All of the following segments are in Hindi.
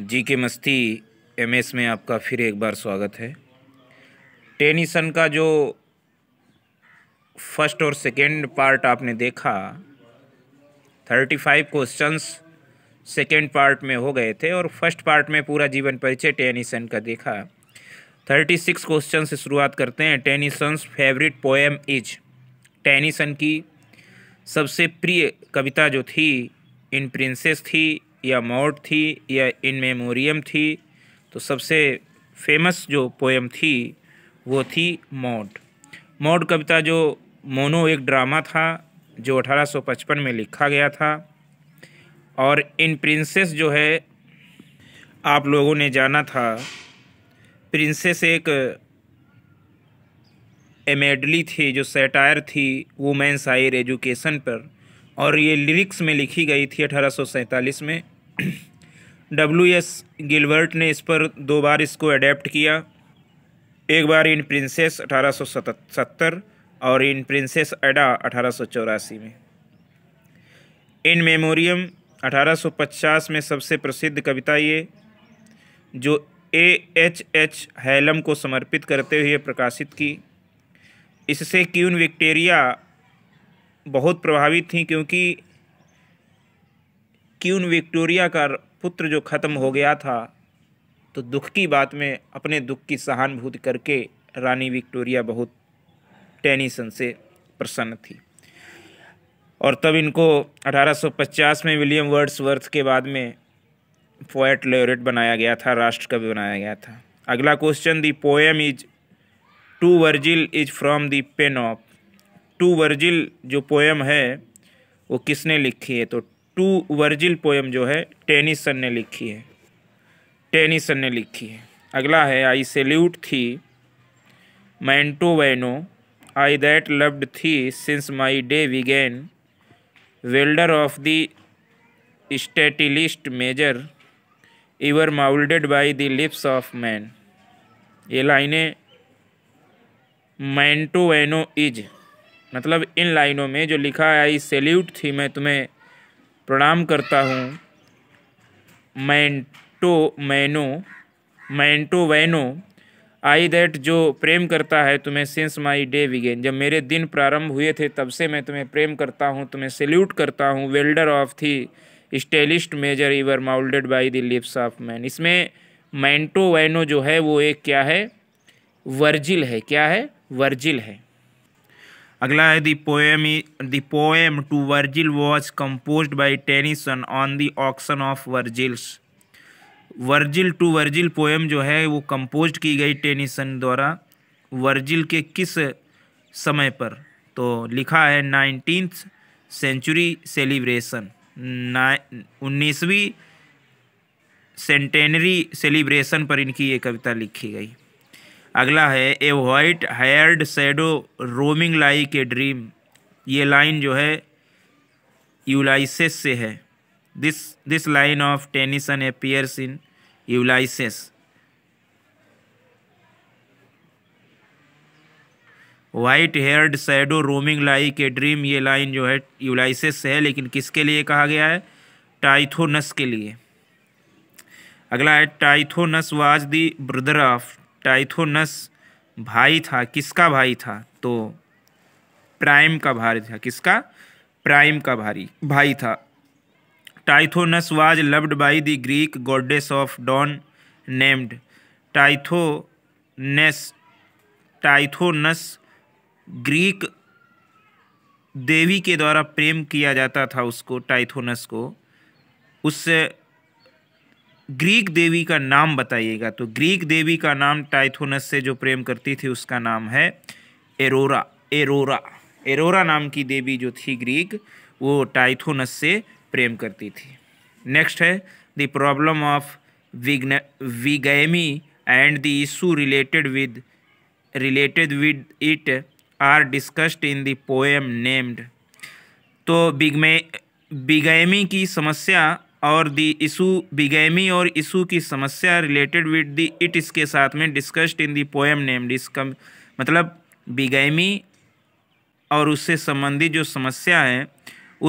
जी के मस्ती एम एस में आपका फिर एक बार स्वागत है टेनिसन का जो फर्स्ट और सेकेंड पार्ट आपने देखा thirty five questions second part में हो गए थे और फर्स्ट पार्ट में पूरा जीवन परिचय टेनिसन का देखा थर्टी सिक्स क्वेश्चन से शुरुआत करते हैं Tennyson favourite poem is Tennyson की सबसे प्रिय कविता जो थी इन प्रिंसेस थी या मोट थी या इन मेमोरियम थी तो सबसे फेमस जो पोएम थी वो थी मोट मोट कविता जो मोनो एक ड्रामा था जो 1855 में लिखा गया था और इन प्रिंसेस जो है आप लोगों ने जाना था प्रिंसेस एक एमेडली थी जो सेटायर थी वुमेन्स हायर एजुकेशन पर और ये लिरिक्स में लिखी गई थी अठारह में डब्ल्यू एस गिलबर्ट ने इस पर दो बार इसको अडेप्ट किया एक बार इन प्रिंसेस अठारह और इन प्रिंसेस अडा अठारह में इन मेमोरियम 1850 में सबसे प्रसिद्ध कविता ये जो ए एच एच हैलम को समर्पित करते हुए प्रकाशित की इससे क्यून विक्टेरिया बहुत प्रभावित थी क्योंकि क्यून विक्टोरिया का पुत्र जो ख़त्म हो गया था तो दुख की बात में अपने दुख की सहानुभूति करके रानी विक्टोरिया बहुत टेनिसन से प्रसन्न थी और तब इनको 1850 में विलियम वर्ड्सवर्थ के बाद में पोएट लेरेट बनाया गया था राष्ट्र कवि बनाया गया था अगला question the poem is to Virgil is from the pen of to Virgil जो पोएम है वो किसने लिखी है तो टू वर्जिल पोएम जो है टेनिसन ने लिखी है टेनिसन ने लिखी है अगला है आई सेल्यूट थी वैनो I that loved thee since my day began wielder of the stateliest measure ever moulded by the lips of man ये लाइनें मैंटोवैनो इज मतलब इन लाइनों में जो लिखा है आई सेल्यूट थी मैं तुम्हें प्रणाम करता हूँ मैंटो मैनो मैंटो वैनो आई दैट जो प्रेम करता है तुम्हें सिंस माई डे विगेन जब मेरे दिन प्रारंभ हुए थे तब से मैं तुम्हें प्रेम करता हूँ तुम्हें सैल्यूट करता हूँ wielder of the stateliest measure ever moulded by the lips of man इसमें मैंटो वैनो जो है वो एक क्या है वर्जिल है क्या है वर्जिल है अगला है the poem the poem to Virgil was composed by Tennyson on the occasion of Virgil's Virgil to Virgil poem जो है वो कंपोज की गई टेनिसन द्वारा वर्जिल के किस समय पर तो लिखा है नाइनटीन सेंचुरी सेलिब्रेशन उन्नीसवीं सेंटेनरी सेलिब्रेशन पर इनकी ये कविता लिखी गई अगला है a white haired shadow roaming like dream ये लाइन जो है यूलाइसेस से है this this line of Tennyson appears in Ulysses white haired shadow roaming like dream ये लाइन जो है यूलाइसिस से है लेकिन किसके लिए कहा गया है टाइथोनस के लिए अगला है Tithonus was the brother of Tithonus भाई था किसका भाई था तो प्राइम का भारी था किसका प्राइम का भारी भाई था Tithonus was loved by the Greek goddess of dawn named Tithonus Tithonus Greek देवी के द्वारा प्रेम किया जाता था उसको टाइथोनस को उससे ग्रीक देवी का नाम बताइएगा तो ग्रीक देवी का नाम टाइथोनस से जो प्रेम करती थी उसका नाम है एरोरा एरोरा एरोरा नाम की देवी जो थी ग्रीक वो टाइथोनस से प्रेम करती थी नेक्स्ट है द प्रॉब्लम ऑफ विग्न bigamy and the issue related with related with it are discussed in the poem named तो बिगमे बिगैमी की समस्या और दी इशू बिगेमी और इशू की समस्या रिलेटेड विद दी इट इसके साथ में discussed in the poem name this मतलब बिगेमी और उससे संबंधित जो समस्या है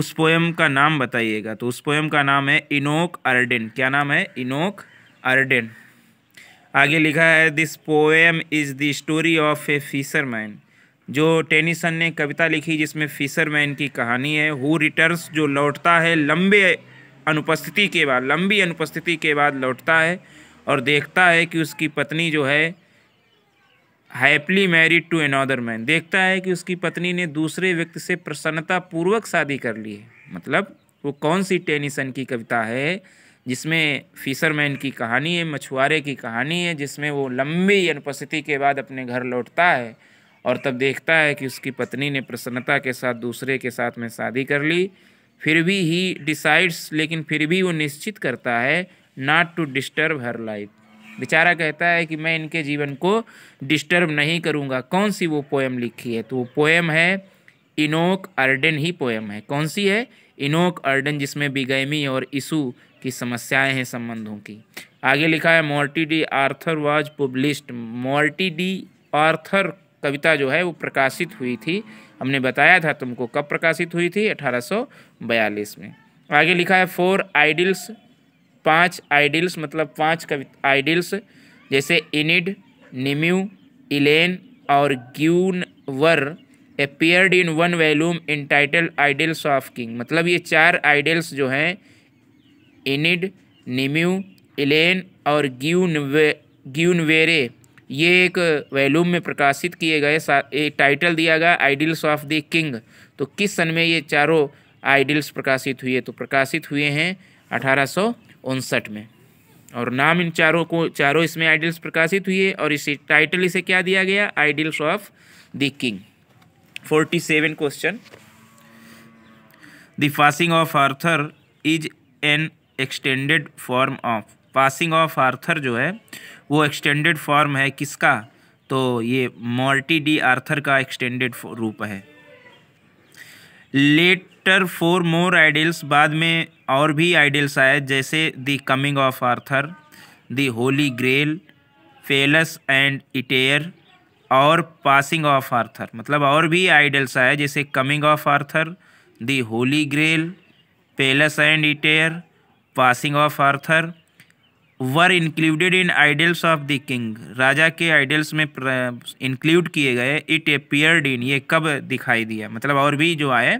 उस पोएम का नाम बताइएगा तो उस पोएम का नाम है इनोक अर्डेन क्या नाम है इनोक अर्डेन आगे लिखा है this poem is the story of a fisherman जो टेनिसन ने कविता लिखी जिसमें फिशरमैन की कहानी है हु रिटर्न्स जो लौटता है लंबे अनुपस्थिति के बाद लंबी अनुपस्थिति के बाद लौटता है और देखता है कि उसकी पत्नी जो है happily married to another man देखता है कि उसकी पत्नी ने दूसरे व्यक्ति से प्रसन्नतापूर्वक शादी कर ली है मतलब वो कौन सी टेनिसन की कविता है जिसमें फिशरमैन की कहानी है मछुआरे की कहानी है जिसमें वो लंबी अनुपस्थिति के बाद अपने घर लौटता है और तब देखता है कि उसकी पत्नी ने प्रसन्नता के साथ दूसरे के साथ में शादी कर ली फिर भी ही डिसाइड्स लेकिन फिर भी वो निश्चित करता है not to disturb her life बेचारा कहता है कि मैं इनके जीवन को डिस्टर्ब नहीं करूँगा कौन सी वो पोएम लिखी है तो वो पोएम है इनोक अर्डन ही पोएम है कौन सी है इनोक अर्डन जिसमें बिगैमी और इशू की समस्याएं हैं संबंधों की आगे लिखा है Morte d'Arthur was published Morte d'Arthur कविता जो है वो प्रकाशित हुई थी हमने बताया था तुमको कब प्रकाशित हुई थी 1842 में आगे लिखा है फोर आइडल्स पांच आइडल्स मतलब पांच कवि आइडल्स जैसे इनिड निम्यू इलेन और Guinevere appeared in one volume in title Idylls of King मतलब ये चार आइडल्स जो हैं इनिड निम्यू इलेन और ग्यून वे ग्यूनवेरे ये एक वैल्यूम में प्रकाशित किए गए एक टाइटल दिया गया आइडल्स ऑफ द किंग तो किस सन में ये चारों आइडल्स प्रकाशित हुए तो प्रकाशित हुए हैं अठारह में और नाम इन चारों को चारों इसमें आइडल्स प्रकाशित हुए और इसे टाइटल इसे क्या दिया गया Idylls of the King forty seven question the passing of Arthur is an extended form of passing of Arthur जो है वो एक्सटेंडेड फॉर्म है किसका तो ये मॉर्टी डी आर्थर का एक्सटेंडेड रूप है लेटर फोर मोर आइडियल्स बाद में और भी आइडियल्स आए जैसे the coming of Arthur the Holy Grail Pelleas and Ettarre और पासिंग ऑफ आर्थर मतलब और भी आइडल्स आए जैसे coming of Arthur the Holy Grail Pelleas and Ettarre passing of Arthur were included in Idylls of the King राजा के आइडल्स में इंक्लूड किए गए इट अपियर्ड इन ये कब दिखाई दिया मतलब और भी जो आए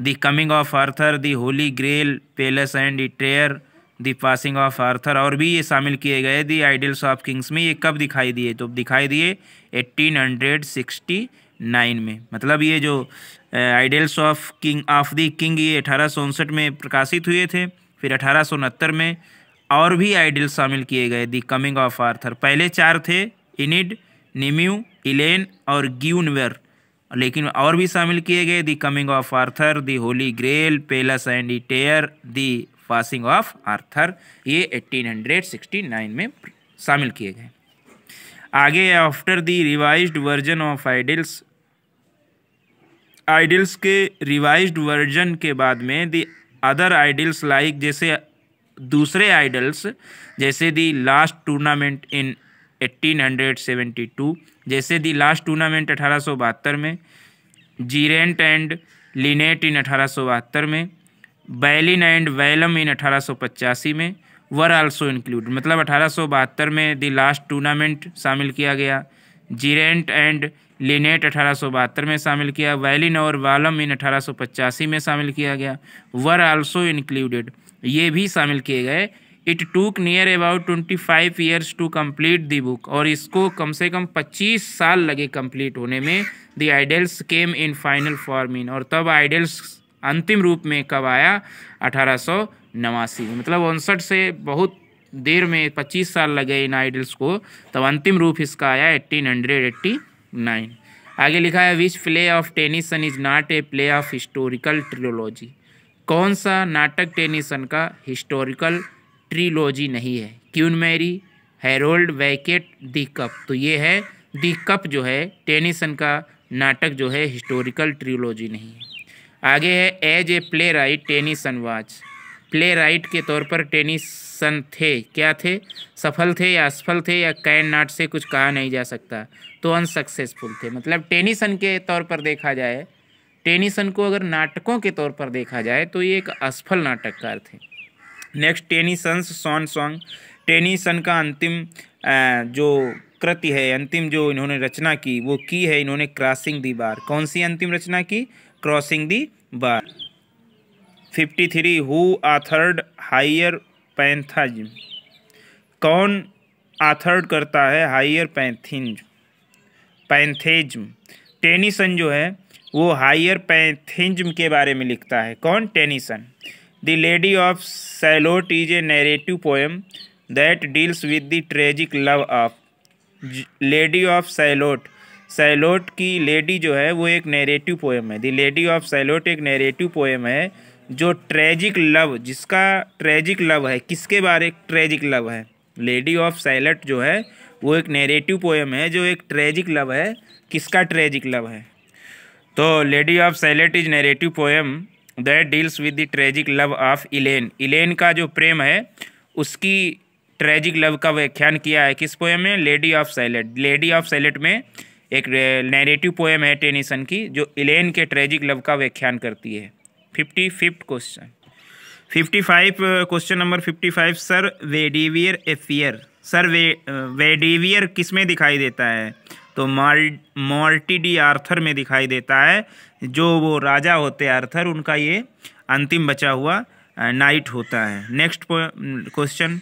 the coming of Arthur the Holy Grail Pelleas and Ettarre the passing of Arthur और भी ये शामिल किए गए द आइडल्स ऑफ किंग्स में ये कब दिखाई दिए तो दिखाई दिए एट्टीन हंड्रेड सिक्सटी नाइन में मतलब ये जो Idylls of King of the King ये अठारह में प्रकाशित हुए थे फिर अठारह में और भी आइडल शामिल किए गए दी कमिंग ऑफ आर्थर पहले चार थे इनिड निम्यू इलेन और ग्यूनवेर लेकिन और भी शामिल किए गए the coming of Arthur the Holy Grail Pelleas and Ettarre the passing of Arthur ये 1869 में शामिल किए गए आगे after the revise version of Idylls Idylls के रिवाइज वर्जन के बाद में दी अदर आइडल्स लाइक जैसे दूसरे आइडल्स जैसे दी लास्ट टूर्नामेंट इन 1872 जैसे दी लास्ट टूर्नामेंट अठारह में जीरेंट एंड लिनेट इन अठारह में बैलिन एंड वैलम इन अठारह में वर आल्सो इंक्लूड मतलब अठारह में दी लास्ट टूर्नामेंट शामिल किया गया जीरेंट एंड लिनेट अठारह में शामिल किया वैलिन और वालम इन अठारह में शामिल किया गया वर आल्सो इंक्लूडेड ये भी शामिल किए गए it took near about twenty five years to complete the book और इसको कम से कम पच्चीस साल लगे कम्प्लीट होने में the Idylls came in final form in और तब आइडल्स अंतिम रूप में कब आया अठारह सौ नवासी में मतलब उनसठ से बहुत देर में पच्चीस साल लगे इन आइडल्स को तब अंतिम रूप इसका आया एट्टीन हंड्रेड एट्टी नाइन आगे लिखा है which play of Tennyson is not a play of historical trilogy कौन सा नाटक टेनिसन का हिस्टोरिकल ट्रिलोजी नहीं है Queen Mary Harold Becket the Cup तो ये है दी कप जो है टेनिसन का नाटक जो है हिस्टोरिकल ट्रियोलॉजी नहीं है आगे है as a playwright Tennyson was playwright के तौर पर टेनिसन थे क्या थे सफल थे या असफल थे या कैन नाट से कुछ कहा नहीं जा सकता तो अनसक्सेसफुल थे मतलब टेनिसन के तौर पर देखा जाए टेनिसन को अगर नाटकों के तौर पर देखा जाए तो ये एक असफल नाटककार थे नेक्स्ट टेनिसंस सॉन सॉन्ग टेनिसन का अंतिम जो कृति है अंतिम जो इन्होंने रचना की वो की है इन्होंने क्रॉसिंग दी बार कौन सी अंतिम रचना की Crossing the Bar fifty three who authored Higher Pantheism कौन आथर्ड करता है हाइयर पैंथिंज पैंथेज टेनिसन जो है वो हायर पैथिंजम के बारे में लिखता है कौन Tennyson the Lady of Shalott is a narrative poem that deals with the tragic love of Lady of Shalott Shalott की लेडी जो है वो एक नेरेटिव पोएम है द लेडी ऑफ सैलोट एक नेरेटिव पोएम है जो ट्रेजिक लव जिसका ट्रेजिक लव है किसके बारे ट्रेजिक लव है लेडी ऑफ सैलट जो है वो एक नेरेटिव पोएम है जो एक ट्रेजिक लव है किसका ट्रेजिक लव है तो Lady of Shalott is narrative poem that deals with the tragic love of Elaine Elaine का जो प्रेम है उसकी ट्रेजिक लव का व्याख्यान किया है किस पोएम में Lady of Shalott Lady of Shalott में एक नेरेटिव पोएम है टेनिसन की जो इलेन के ट्रेजिक लव का व्याख्यान करती है fifty fifth question fifty five question number fifty five Sir Bedivere appear Sir वे वेडिवियर किस में दिखाई देता है तो मॉल मॉल्टीडी डी आर्थर में दिखाई देता है जो वो राजा होते आर्थर उनका ये अंतिम बचा हुआ नाइट होता है next question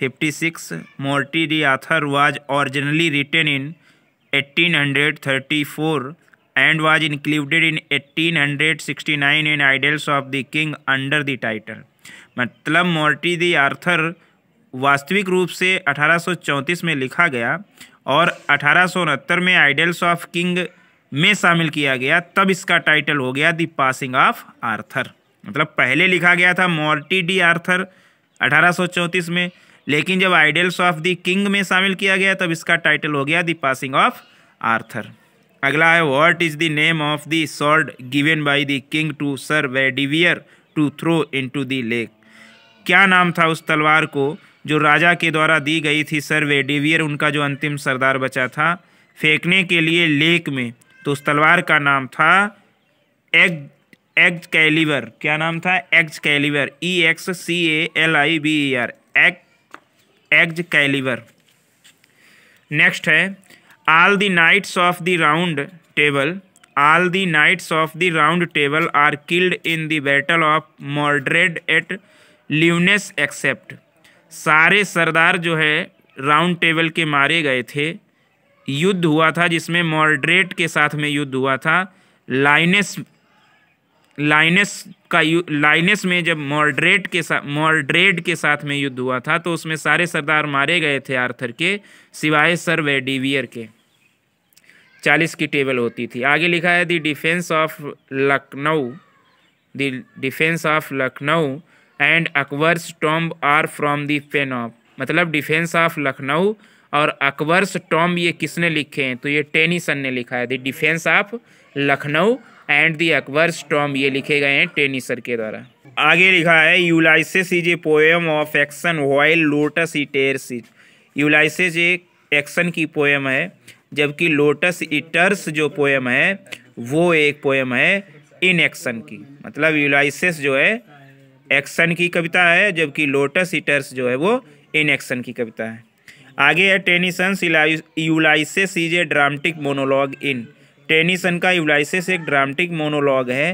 fifty six Morte d'Arthur was originally written in eighteen hundred thirty four and in eighteen hundred sixty nine in Idylls of the King under the title मतलब मोर्टी डी आर्थर वास्तविक रूप से चौंतीस में लिखा गया और अठारह में आइडल्स ऑफ किंग में शामिल किया गया तब इसका टाइटल हो गया दी पासिंग ऑफ आर्थर मतलब पहले लिखा गया था मॉर्टी डी आर्थर 1834 में लेकिन जब आइडल्स ऑफ द किंग में शामिल किया गया तब इसका टाइटल हो गया दी पासिंग ऑफ आर्थर अगला है what is the name of the sword given by the king to Sir Bedivere to throw into the lake क्या नाम था उस तलवार को जो राजा के द्वारा दी गई थी सर्वे डिवियर उनका जो अंतिम सरदार बचा था फेंकने के लिए लेक में तो उस तलवार का नाम था एग एक्ज कैलिवर क्या नाम था Excalibur E X C A L I B E R एग एग्ज कैलिवर नेक्स्ट है all the knights of the Round Table all the knights of the Round Table are killed in the battle of Mordred at Lyonnesse except सारे सरदार जो है राउंड टेबल के मारे गए थे युद्ध हुआ था जिसमें मॉडरेट के साथ में युद्ध हुआ था लाइनेस लाइनेस का लाइनेस में जब मॉडरेट के साथ मॉडरेट के साथ में युद्ध हुआ था तो उसमें सारे सरदार मारे गए थे आर्थर के सिवाय सर वेडिवियर के चालीस की टेबल होती थी आगे लिखा है the defence of Lucknow the defence of Lucknow and Akbar's tomb are from the pen of मतलब डिफेंस ऑफ लखनऊ और अकबर्स टॉम्ब ये किसने लिखे हैं तो ये टेनिसन ने लिखा है the defence of Lucknow and the Akbar's tomb ये लिखे गए हैं टेनिसर के द्वारा आगे लिखा है Ulysses is a poem of action while Lotos Eaters Ulysses एक एक्शन की पोएम है जबकि लोटस इटर्स जो पोएम है वो एक पोएम है इन एक्शन की मतलब यूलाइसिस जो है एक्शन की कविता है जबकि लोटस ईटर्स जो है वो इन एक्शन की कविता है आगे है Tennyson Ulysses is a dramatic monologue in Tennyson का यूलाइसिस एक ड्रामटिक मोनोलॉग है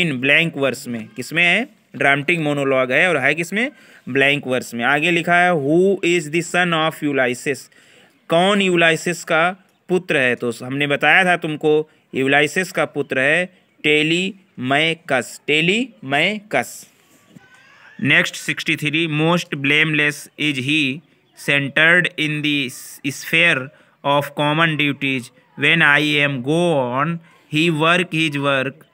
इन ब्लैंक वर्स में किसमें है ड्रामटिक मोनोलॉग है और है किसमें ब्लैंक वर्स में आगे लिखा है who is the son of Ulysses कौन यूलाइसिस का पुत्र है तो हमने बताया था तुमको यूलाइसिस का पुत्र है Telemachus Telemachus next sixty three most blameless is he centred in the sphere of common duties when I am gone he work his work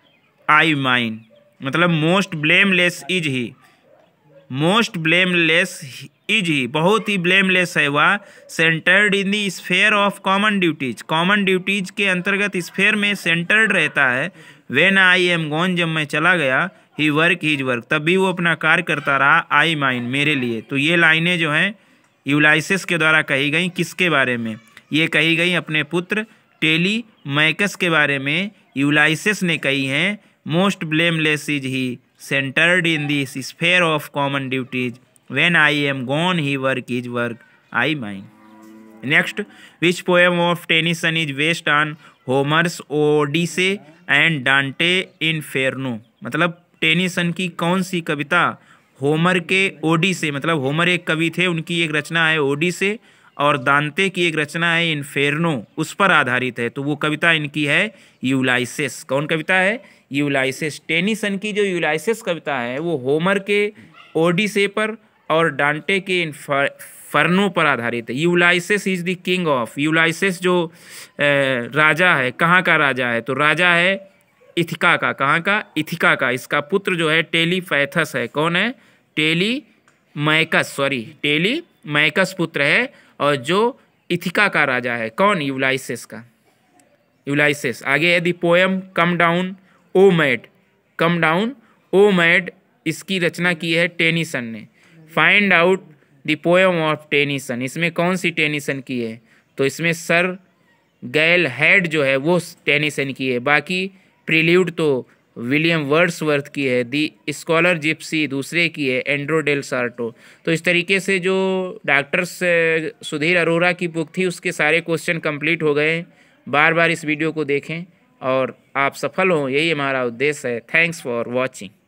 I mine मतलब most blameless is he most blameless is he बहुत ही ब्लेमलेस है वह centred in the sphere sphere of common duties common duties के अंतर्गत स्फेयर में सेंटर्ड रहता है वेन आई एम गोन जब मैं चला गया ही वर्क हीज वर्क तब भी वो अपना कार्य करता रहा आई माइन मेरे लिए तो ये लाइनें जो हैं यूलाइसिस के द्वारा कही गई किसके बारे में ये कही गई अपने पुत्र टेली मैकस के बारे में यूलाइसिस ने कही हैं most blameless is he centred in this sphere of common duties when I am gone he work is work I mine next which poem of Tennyson is based on Homer's Odyssey and Dante इन फेरनो मतलब टेनिसन की कौन सी कविता होमर के ओडी से मतलब होमर एक कवि थे उनकी एक रचना है ओडी से और दांते की एक रचना है इनफेरनो उस पर आधारित है तो वो कविता इनकी है यूलाइसिस कौन कविता है यूलाइसिस टेनिसन की जो यूलाइसिस कविता है वो होमर के ओडिसे पर और डांटे के फरनों पर आधारित है Ulysses is the king of Ulysses जो राजा है कहाँ का राजा है तो राजा है इथिका का कहाँ का इथिका का इसका पुत्र जो है टेलीफैथस है कौन है Telemachus sorry Telemachus पुत्र है और जो इथिका का राजा है कौन यूलाइसिस का यूलाइसिस आगे यदि poem come down O maid come down O maid इसकी रचना की है टेनिसन ने find out the poem of Tennyson इसमें कौन सी टेनिसन की है तो इसमें सर गैल हेड जो है वो टेनिसन की है बाकी प्रिल्यूड तो विलियम वर्ड्सवर्थ की है दी स्कॉलर जिप्सी दूसरे की है एंड्रो डेल सार्टो तो इस तरीके से जो डॉक्टर्स सुधीर अरोरा की बुक थी उसके सारे क्वेश्चन कंप्लीट हो गए बार बार इस वीडियो को देखें और आप सफल हों यही हमारा उद्देश्य है थैंक्स फॉर वॉचिंग